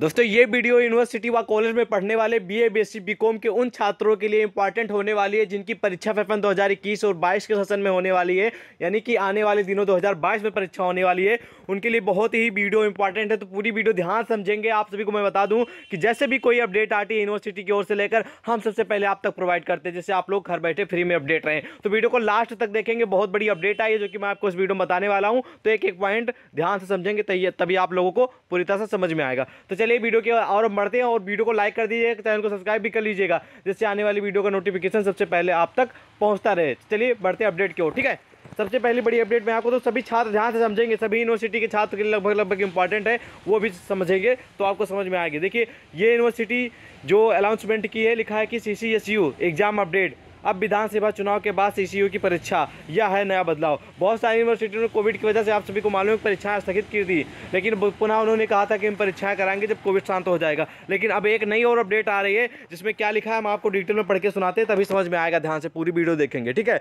दोस्तों ये video university व कॉलेज में पढ़ने वाले बीए बीएससी बीकॉम के उन छात्रों के लिए इंपॉर्टेंट होने वाली है जिनकी परीक्षा फेफन 2021 और 22 के सेशन में होने वाली है यानी कि आने वाले दिनों 2022 में परीक्षा होने वाली है उनके लिए बहुत ही वीडियो इंपॉर्टेंट है तो पूरी वीडियो ध्यान समझेंगे आप सभी को मैं बता दूँ कि जैसे भी कोई अपडेट आती है यूनिवर्सिटी की ओर से लेकर हम सबसे पहले आप तक प्रोवाइड करते हैं जैसे आप लोग घर बैठे फ्री में अपडेट रहें तो वीडियो को लास्ट तक देखेंगे बहुत बड़ी अपडेट आई है जो कि मैं आपको इस वीडियो में बताने वाला हूँ तो एक एक पॉइंट ध्यान से समझेंगे तभी आप लोगों को पूरी तरह से समझ में आएगा तो चलिए चलिए वीडियो के और बढ़ते हैं और वीडियो को लाइक कर दीजिएगा चैनल को सब्सक्राइब भी कर लीजिएगा जिससे आने वाली वीडियो का नोटिफिकेशन सबसे पहले आप तक पहुँचता रहे चलिए बढ़ते अपडेट की ओर ठीक है सबसे पहली बड़ी अपडेट मैं आपको तो सभी छात्र ध्यान से समझेंगे सभी यूनिवर्सिटी के छात्र के लिए लगभग लगभग इंपॉर्टेंट है वो भी समझेंगे तो आपको समझ में आएगी देखिए ये यूनिवर्सिटी जो अनाउंसमेंट की है लिखा है कि सी एग्ज़ाम अपडेट अब विधानसभा चुनाव के बाद सी की परीक्षा यह है नया बदलाव बहुत सारी यूनिवर्सिटियों ने कोविड की वजह से आप सभी को मालूम है परीक्षाएं स्थगित की थी लेकिन पुनः उन्होंने कहा था कि हम परीक्षाएं कराएंगे जब कोविड शांत हो जाएगा लेकिन अब एक नई और अपडेट आ रही है जिसमें क्या लिखा है हम आपको डिटेल में पढ़ के सुनाते हैं तभी समझ में आएगा ध्यान से पूरी वीडियो देखेंगे ठीक है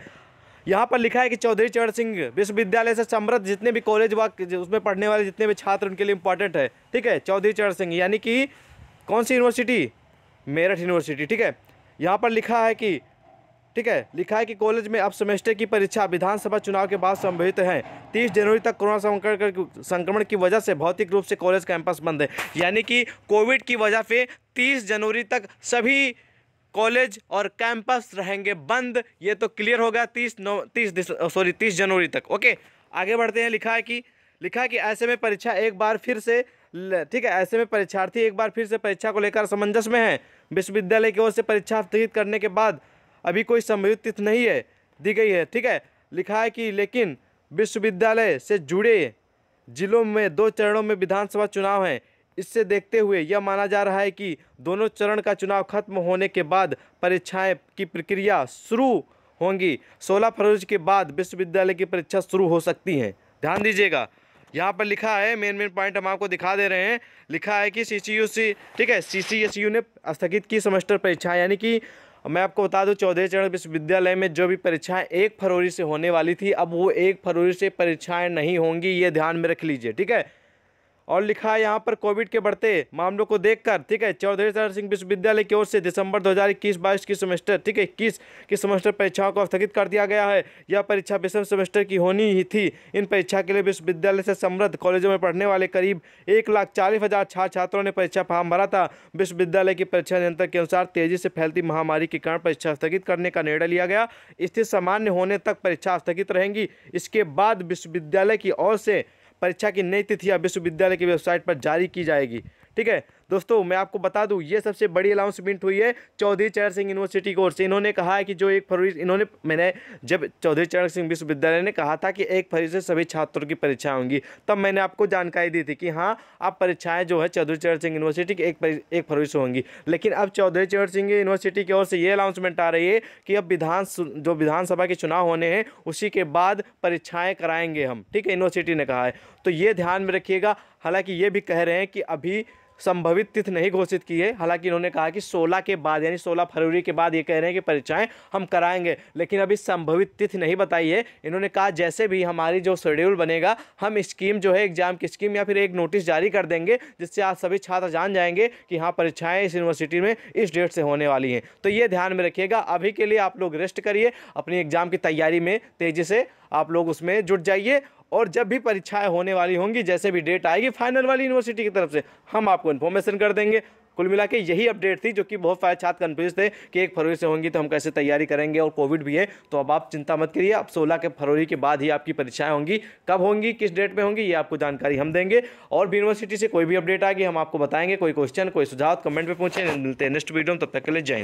यहाँ पर लिखा है कि चौधरी चरण सिंह विश्वविद्यालय से समृद्ध जितने भी कॉलेज व उसमें पढ़ने वाले जितने भी छात्र उनके लिए इंपॉर्टेंट है ठीक है चौधरी चरण सिंह यानी कि कौन सी यूनिवर्सिटी मेरठ यूनिवर्सिटी ठीक है यहाँ पर लिखा है कि ठीक है लिखा है कि कॉलेज में अब सेमेस्टर की परीक्षा विधानसभा चुनाव के बाद संभवित है 30 जनवरी तक कोरोना संक्रमण संक्रमण की वजह से भौतिक रूप से कॉलेज कैंपस बंद है यानी कि कोविड की वजह से 30 जनवरी तक सभी कॉलेज और कैंपस रहेंगे बंद ये तो क्लियर होगा तीस नौ तीस सॉरी तीस जनवरी तक ओके आगे बढ़ते हैं लिखा है कि लिखा है कि ऐसे में परीक्षा एक बार फिर से ठीक है ऐसे में परीक्षार्थी एक बार फिर से परीक्षा को लेकर समंजस में हैं विश्वविद्यालय की ओर से परीक्षा स्थगित करने के बाद अभी कोई संबंधित तिथि नहीं है दी गई है ठीक है लिखा है कि लेकिन विश्वविद्यालय से जुड़े जिलों में दो चरणों में विधानसभा चुनाव हैं इससे देखते हुए यह माना जा रहा है कि दोनों चरण का चुनाव खत्म होने के बाद परीक्षाएं की प्रक्रिया शुरू होंगी 16 फरवरी के बाद विश्वविद्यालय की परीक्षा शुरू हो सकती हैं ध्यान दीजिएगा यहाँ पर लिखा है मेन मेन पॉइंट हम आपको दिखा दे रहे हैं लिखा है कि सी सी ठीक है सी सी एस यू ने स्थगित की सेमेस्टर परीक्षा यानी कि और मैं आपको बता दूं चौधरी चरण विश्वविद्यालय में जो भी परीक्षाएं एक फरवरी से होने वाली थी अब वो एक फरवरी से परीक्षाएं नहीं होंगी ये ध्यान में रख लीजिए ठीक है और लिखा है यहाँ पर कोविड के बढ़ते मामलों को देखकर ठीक है चौधरी चरण सिंह विश्वविद्यालय की ओर से दिसंबर दो हज़ार इक्कीस बाईस की सेमेस्टर ठीक है इक्कीस की सेमेस्टर परीक्षाओं को स्थगित कर दिया गया है यह परीक्षा विषम सेमेस्टर की होनी ही थी इन परीक्षा के लिए विश्वविद्यालय से समृद्ध कॉलेजों में पढ़ने वाले करीब एक लाख चालीस हज़ार छात्र छात्रों ने परीक्षा फार्म भरा था विश्वविद्यालय की परीक्षा नियंत्रण के अनुसार तेजी से फैलती महामारी के कारण परीक्षा स्थगित करने का निर्णय लिया गया स्थिति सामान्य होने तक परीक्षा स्थगित रहेंगी इसके बाद विश्वविद्यालय की ओर से परीक्षा की नई तिथि विश्वविद्यालय की वेबसाइट पर जारी की जाएगी ठीक है दोस्तों मैं आपको बता दूँ ये सबसे बड़ी अनाउंसमेंट हुई है चौधरी चरण सिंह यूनिवर्सिटी की ओर से इन्होंने कहा है कि जो एक फरवरी इन्होंने मैंने जब चौधरी चरण सिंह विश्वविद्यालय ने कहा था कि एक फरवरी से सभी छात्रों की परीक्षाएँ होंगी तब मैंने आपको जानकारी दी थी कि हाँ अब परीक्षाएँ जो है चौधरी चरण सिंह यूनिवर्सिटी की एक फरवरी से होंगी लेकिन अब चौधरी चरण सिंह यूनिवर्सिटी की ओर से ये अनाउंसमेंट आ रही है कि अब विधान जो विधानसभा के चुनाव होने हैं उसी के बाद परीक्षाएँ कराएंगे हम ठीक है यूनिवर्सिटी ने कहा है तो ये ध्यान में रखिएगा हालांकि ये भी कह रहे हैं कि अभी संभवित तिथि नहीं घोषित की है हालांकि इन्होंने कहा कि 16 के बाद यानी 16 फरवरी के बाद ये कह रहे हैं कि परीक्षाएं हम कराएंगे लेकिन अभी संभवित तिथि नहीं बताई है इन्होंने कहा जैसे भी हमारी जो शेड्यूल बनेगा हम स्कीम जो है एग्जाम की स्कीम या फिर एक नोटिस जारी कर देंगे जिससे आप सभी छात्र जान जाएंगे कि हाँ परीक्षाएँ इस यूनिवर्सिटी में इस डेट से होने वाली हैं तो ये ध्यान में रखिएगा अभी के लिए आप लोग रेस्ट करिए अपनी एग्ज़ाम की तैयारी में तेज़ी से आप लोग उसमें जुट जाइए और जब भी परीक्षाएं होने वाली होंगी जैसे भी डेट आएगी फाइनल वाली यूनिवर्सिटी की तरफ से हम आपको इन्फॉर्मेशन कर देंगे कुल मिला के यही अपडेट थी जो कि बहुत सारे छात्र कन्फ्यूज थे कि एक फरवरी से होंगी तो हम कैसे तैयारी करेंगे और कोविड भी है तो अब आप चिंता मत करिए अब सोलह के फरवरी के बाद ही आपकी परीक्षाएं होंगी कब होंगी किस डेट में होंगी ये आपको जानकारी हम देंगे और भी यूनिवर्सिटी से कोई भी अपडेट आएगी हम आपको बताएंगे कोई क्वेश्चन कोई सुझाव कमेंट में पूछें मिलते हैं नेक्स्ट वीडियो में तब तक के लिए जाएंगे